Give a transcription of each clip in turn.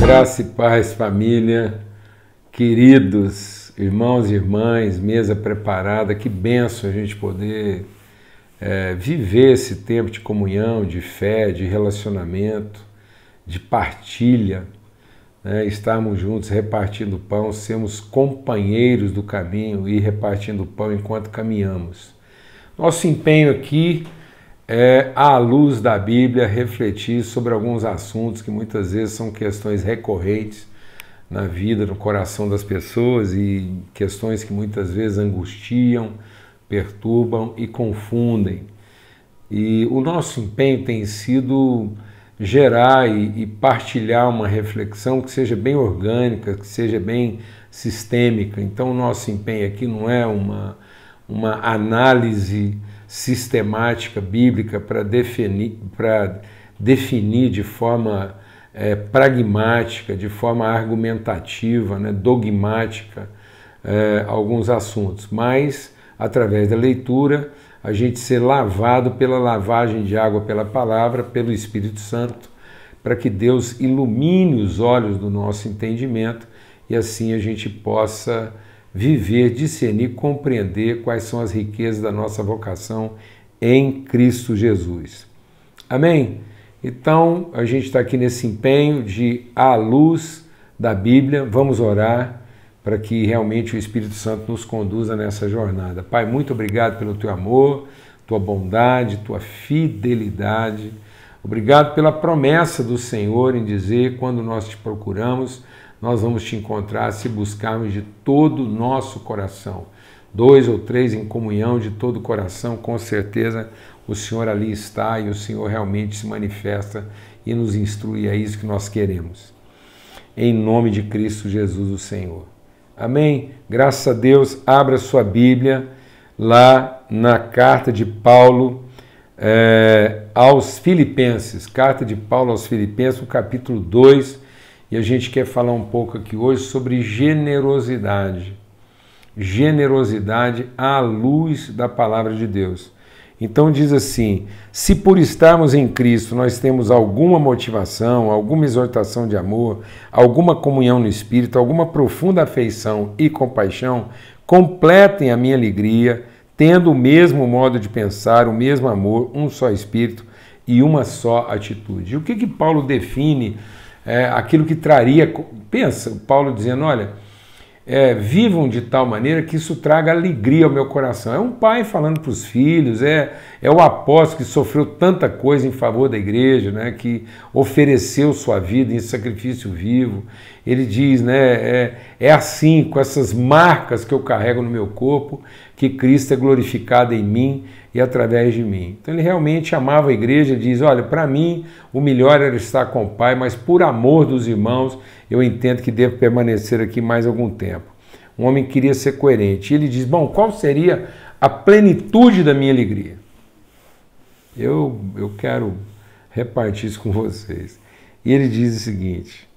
Graça e paz, família, queridos irmãos e irmãs, mesa preparada, que benção a gente poder é, viver esse tempo de comunhão, de fé, de relacionamento, de partilha né, estarmos juntos repartindo pão, sermos companheiros do caminho e repartindo pão enquanto caminhamos. Nosso empenho aqui é, à luz da Bíblia, refletir sobre alguns assuntos que muitas vezes são questões recorrentes na vida, no coração das pessoas e questões que muitas vezes angustiam, perturbam e confundem. E o nosso empenho tem sido gerar e, e partilhar uma reflexão que seja bem orgânica, que seja bem sistêmica. Então, o nosso empenho aqui não é uma, uma análise sistemática bíblica para definir, para definir de forma é, pragmática, de forma argumentativa, né, dogmática, é, alguns assuntos, mas através da leitura a gente ser lavado pela lavagem de água, pela palavra, pelo Espírito Santo, para que Deus ilumine os olhos do nosso entendimento e assim a gente possa viver, discernir, compreender quais são as riquezas da nossa vocação em Cristo Jesus. Amém? Então, a gente está aqui nesse empenho de, à luz da Bíblia, vamos orar para que realmente o Espírito Santo nos conduza nessa jornada. Pai, muito obrigado pelo teu amor, tua bondade, tua fidelidade. Obrigado pela promessa do Senhor em dizer: quando nós te procuramos, nós vamos te encontrar se buscarmos de todo o nosso coração. Dois ou três em comunhão de todo o coração, com certeza o Senhor ali está e o Senhor realmente se manifesta e nos instrui. É isso que nós queremos. Em nome de Cristo Jesus, o Senhor. Amém? Graças a Deus, abra sua Bíblia lá na carta de Paulo é, aos Filipenses. Carta de Paulo aos Filipenses, capítulo 2. E a gente quer falar um pouco aqui hoje sobre generosidade. Generosidade à luz da palavra de Deus. Então diz assim: se por estarmos em Cristo nós temos alguma motivação, alguma exortação de amor, alguma comunhão no espírito, alguma profunda afeição e compaixão, completem a minha alegria, tendo o mesmo modo de pensar, o mesmo amor, um só espírito e uma só atitude. o que que Paulo define é, aquilo que traria? Pensa, Paulo dizendo: olha é, vivam de tal maneira que isso traga alegria ao meu coração. É um pai falando para os filhos, é, é o apóstolo que sofreu tanta coisa em favor da igreja, né, que ofereceu sua vida em sacrifício vivo. Ele diz, né, é, é assim, com essas marcas que eu carrego no meu corpo, que Cristo é glorificado em mim e através de mim. Então ele realmente amava a igreja, diz: Olha, para mim o melhor era estar com o Pai, mas por amor dos irmãos eu entendo que devo permanecer aqui mais algum tempo. Um homem queria ser coerente. E ele diz: Bom, qual seria a plenitude da minha alegria? Eu, eu quero repartir isso com vocês. E ele diz o seguinte: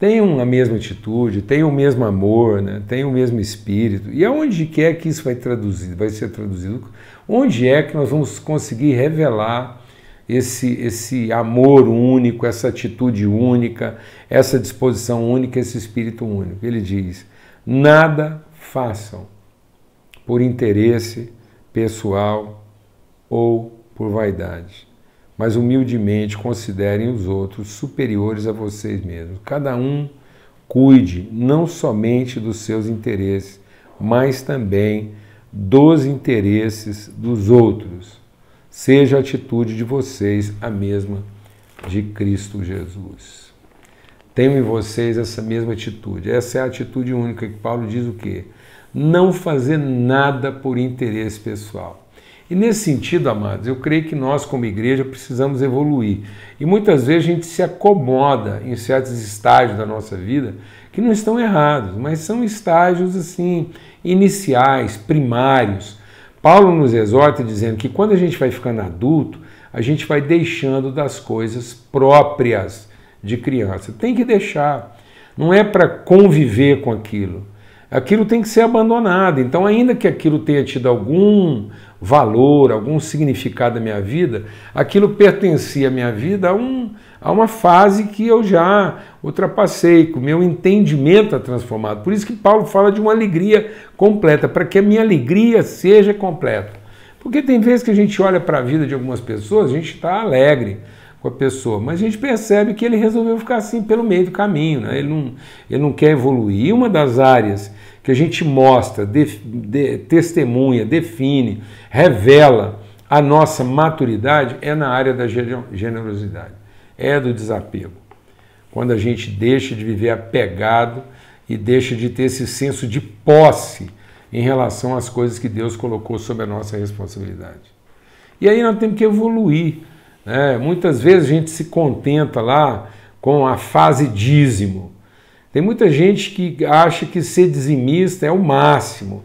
tenham a mesma atitude, tenham o mesmo amor, né? tenham o mesmo espírito. E aonde quer é que isso vai traduzir, vai ser traduzido, onde é que nós vamos conseguir revelar esse, esse amor único, essa atitude única, essa disposição única, esse espírito único? Ele diz: nada façam por interesse pessoal ou por vaidade mas humildemente considerem os outros superiores a vocês mesmos. Cada um cuide não somente dos seus interesses, mas também dos interesses dos outros. Seja a atitude de vocês a mesma de Cristo Jesus. Tenho em vocês essa mesma atitude. Essa é a atitude única que Paulo diz o quê? Não fazer nada por interesse pessoal. E nesse sentido, amados, eu creio que nós, como igreja, precisamos evoluir. E muitas vezes a gente se acomoda em certos estágios da nossa vida que não estão errados, mas são estágios assim, iniciais, primários. Paulo nos exorta dizendo que quando a gente vai ficando adulto, a gente vai deixando das coisas próprias de criança. Tem que deixar. Não é para conviver com aquilo aquilo tem que ser abandonado. Então, ainda que aquilo tenha tido algum, valor, algum significado à minha vida, aquilo pertencia à minha vida a, um, a uma fase que eu já ultrapassei, que o meu entendimento é transformado. Por isso que Paulo fala de uma alegria completa, para que a minha alegria seja completa. Porque tem vezes que a gente olha para a vida de algumas pessoas, a gente está alegre, com a pessoa. Mas a gente percebe que ele resolveu ficar assim pelo meio do caminho, né? ele, não, ele não quer evoluir. E uma das áreas que a gente mostra, de, de, testemunha, define, revela a nossa maturidade é na área da generosidade, é do desapego. Quando a gente deixa de viver apegado e deixa de ter esse senso de posse em relação às coisas que Deus colocou sob a nossa responsabilidade. E aí nós temos que evoluir né? muitas vezes a gente se contenta lá com a fase dízimo. Tem muita gente que acha que ser dizimista é o máximo.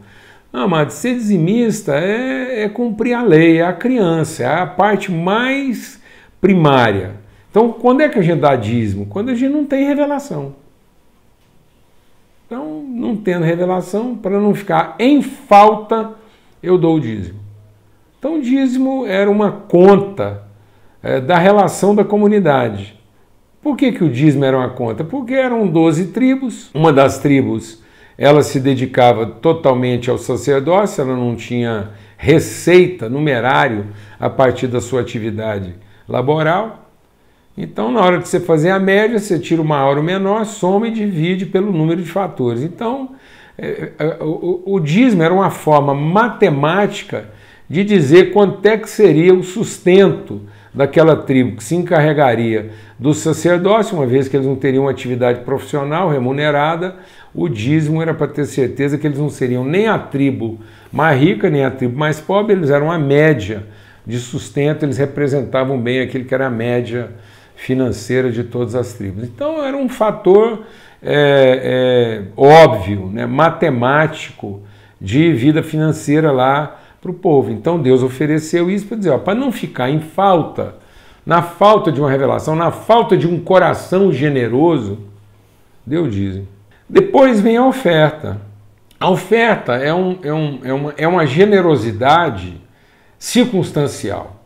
Não, mas ser dizimista é, é cumprir a lei, é a criança, é a parte mais primária. Então, quando é que a gente dá dízimo? Quando a gente não tem revelação. Então, não tendo revelação, para não ficar em falta, eu dou o dízimo. Então, o dízimo era uma conta é, da relação da comunidade. Por que, que o dízimo era uma conta? Porque eram 12 tribos. Uma das tribos ela se dedicava totalmente ao sacerdócio, ela não tinha receita, numerário, a partir da sua atividade laboral. Então, na hora de você fazer a média, você tira o maior ou o menor, soma e divide pelo número de fatores. Então, é, é, o dízimo era uma forma matemática de dizer quanto é que seria o sustento daquela tribo que se encarregaria do sacerdócio, uma vez que eles não teriam atividade profissional remunerada, o dízimo era para ter certeza que eles não seriam nem a tribo mais rica, nem a tribo mais pobre, eles eram a média de sustento, eles representavam bem aquilo que era a média financeira de todas as tribos. Então era um fator é, é, óbvio, né, matemático, de vida financeira lá para o povo. Então Deus ofereceu isso para dizer, para não ficar em falta, na falta de uma revelação, na falta de um coração generoso, Deus diz. Depois vem a oferta. A oferta é, um, é, um, é, uma, é uma generosidade circunstancial.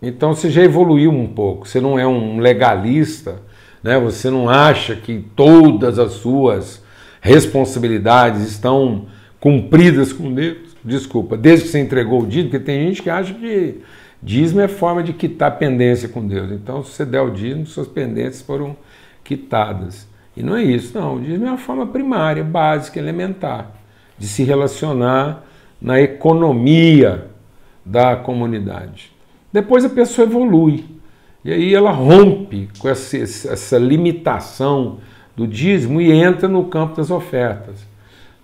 Então você já evoluiu um pouco, você não é um legalista, né? você não acha que todas as suas responsabilidades estão cumpridas com Deus. Desculpa, desde que você entregou o dízimo, porque tem gente que acha que dízimo é forma de quitar pendência com Deus. Então, se você der o dízimo, suas pendências foram quitadas. E não é isso, não. O dízimo é uma forma primária, básica, elementar, de se relacionar na economia da comunidade. Depois a pessoa evolui. E aí ela rompe com essa, essa limitação do dízimo e entra no campo das ofertas.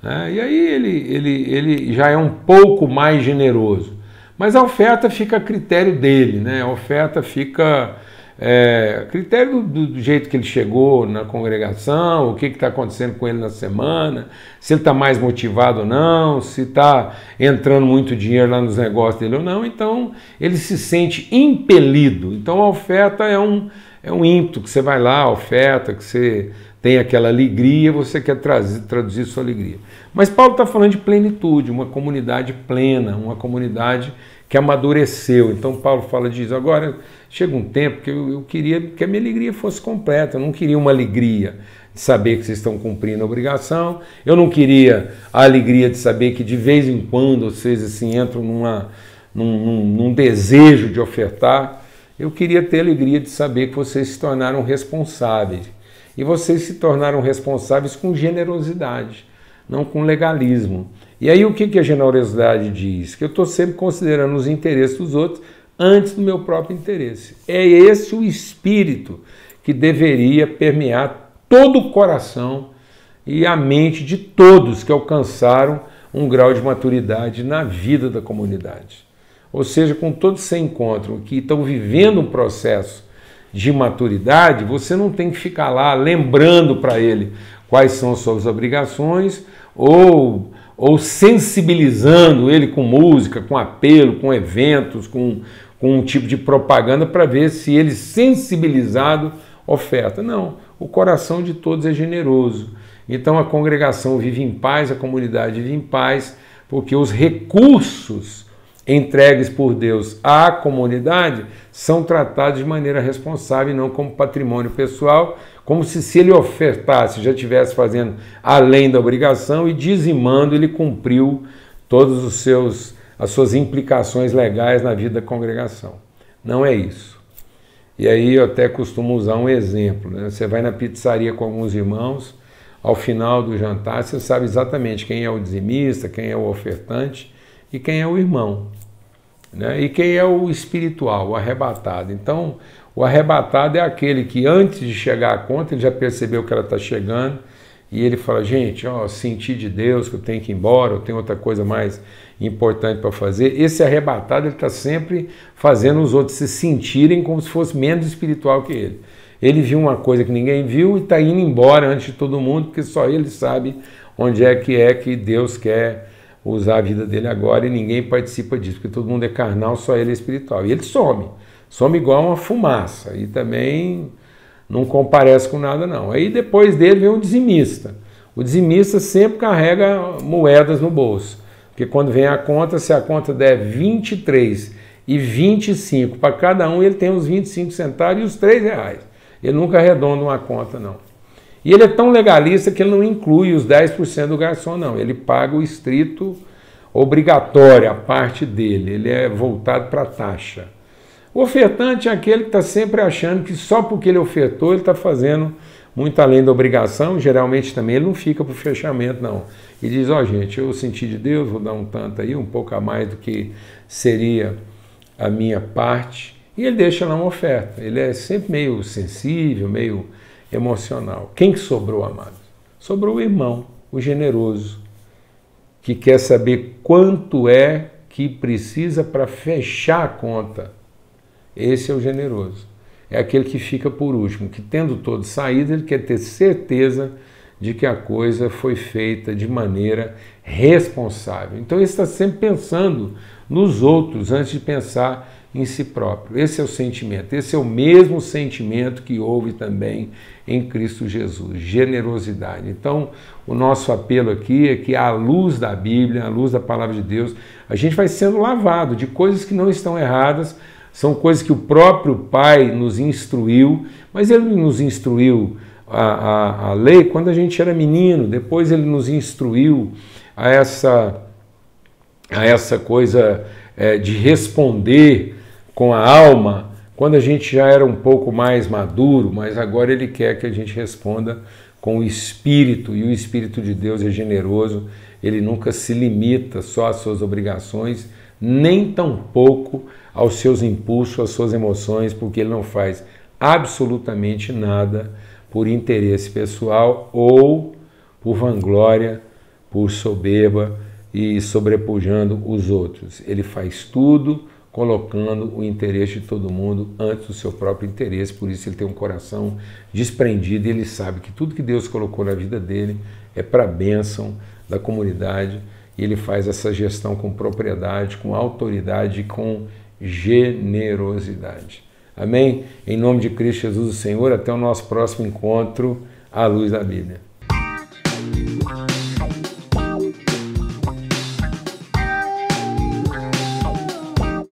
Né? E aí ele, ele, ele já é um pouco mais generoso. Mas a oferta fica a critério dele, né? a oferta fica é, a critério do, do, jeito que ele chegou na congregação, o que está acontecendo com ele na semana, se ele está mais motivado ou não, se está entrando muito dinheiro lá nos negócios dele ou não. Então ele se sente impelido. Então a oferta é um, é um ímpeto que você vai lá, oferta, que você tem aquela alegria, você quer trazer, traduzir sua alegria. Mas Paulo está falando de plenitude, uma comunidade plena, uma comunidade que amadureceu. Então Paulo fala diz agora chega um tempo que eu, eu queria que a minha alegria fosse completa. Eu não queria uma alegria de saber que vocês estão cumprindo a obrigação. Eu não queria a alegria de saber que de vez em quando vocês assim entram numa num, num, num desejo de ofertar. Eu queria ter a alegria de saber que vocês se tornaram responsáveis e vocês se tornaram responsáveis com generosidade, não com legalismo. E aí o que, que a generosidade diz? Que eu estou sempre considerando os interesses dos outros antes do meu próprio interesse. É esse o espírito que deveria permear todo o coração e a mente de todos que alcançaram um grau de maturidade na vida da comunidade. Ou seja, com todos se encontram, que estão vivendo um processo de maturidade, você não tem que ficar lá lembrando para ele quais são suas obrigações ou ou sensibilizando ele com música, com apelo, com eventos, com, com um tipo de propaganda para ver se ele sensibilizado oferta. Não, o coração de todos é generoso. Então a congregação vive em paz, a comunidade vive em paz, porque os recursos entregues por Deus à comunidade são tratados de maneira responsável e não como patrimônio pessoal, como se se ele ofertasse, já estivesse fazendo além da obrigação e dizimando, ele cumpriu todos os seus as suas implicações legais na vida da congregação. Não é isso. E aí eu até costumo usar um exemplo. Né? Você vai na pizzaria com alguns irmãos, ao final do jantar você sabe exatamente quem é o dizimista, quem é o ofertante, e quem é o irmão. Né? E quem é o espiritual, o arrebatado. Então, o arrebatado é aquele que antes de chegar à conta, ele já percebeu que ela está chegando e ele fala: gente, ó, senti de Deus que eu tenho que ir embora, eu tenho outra coisa mais importante para fazer. Esse arrebatado ele está sempre fazendo os outros se sentirem como se fosse menos espiritual que ele. Ele viu uma coisa que ninguém viu e está indo embora antes de todo mundo, porque só ele sabe onde é que é que Deus quer usar a vida dele agora e ninguém participa disso, porque todo mundo é carnal, só ele é espiritual. E ele some, some igual uma fumaça e também não comparece com nada, não. Aí depois dele vem o dizimista. O dizimista sempre carrega moedas no bolso, porque quando vem a conta, se a conta der 23 e 25 para cada um, ele tem os 25 centavos e os 3 reais. Ele nunca arredonda uma conta, não. E ele é tão legalista que ele não inclui os 10% do garçom, não. Ele paga o estrito obrigatório, a parte dele. Ele é voltado para a taxa. O ofertante é aquele que está sempre achando que só porque ele ofertou, ele está fazendo muito além da obrigação. Geralmente também ele não fica para o fechamento, não. E diz: Ó, oh, gente, eu senti de Deus, vou dar um tanto aí, um pouco a mais do que seria a minha parte. E ele deixa lá uma oferta. Ele é sempre meio sensível, meio emocional. Quem sobrou, amado? Sobrou o irmão, o generoso, que quer saber quanto é que precisa para fechar a conta. Esse é o generoso. É aquele que fica por último, que tendo todo saído, ele quer ter certeza de que a coisa foi feita de maneira responsável. Então ele está sempre pensando nos outros antes de pensar em si próprio. Esse é o sentimento, esse é o mesmo sentimento que houve também em Cristo Jesus, generosidade. Então, o nosso apelo aqui é que à luz da Bíblia, à luz da palavra de Deus, a gente vai sendo lavado de coisas que não estão erradas, são coisas que o próprio Pai nos instruiu, mas ele nos instruiu a, a, a lei quando a gente era menino, depois ele nos instruiu a essa a essa coisa é, de responder com a alma, quando a gente já era um pouco mais maduro, mas agora ele quer que a gente responda com o espírito, e o espírito de Deus é generoso, ele nunca se limita só às suas obrigações, nem tampouco aos seus impulsos, às suas emoções, porque ele não faz absolutamente nada por interesse pessoal ou por vanglória, por soberba e sobrepujando os outros. Ele faz tudo colocando o interesse de todo mundo antes do seu próprio interesse. Por isso ele tem um coração desprendido e ele sabe que tudo que Deus colocou na vida dele é para a bênção da comunidade. E ele faz essa gestão com propriedade, com autoridade e com generosidade. Amém? Em nome de Cristo Jesus, o Senhor, até o nosso próximo encontro à luz da Bíblia.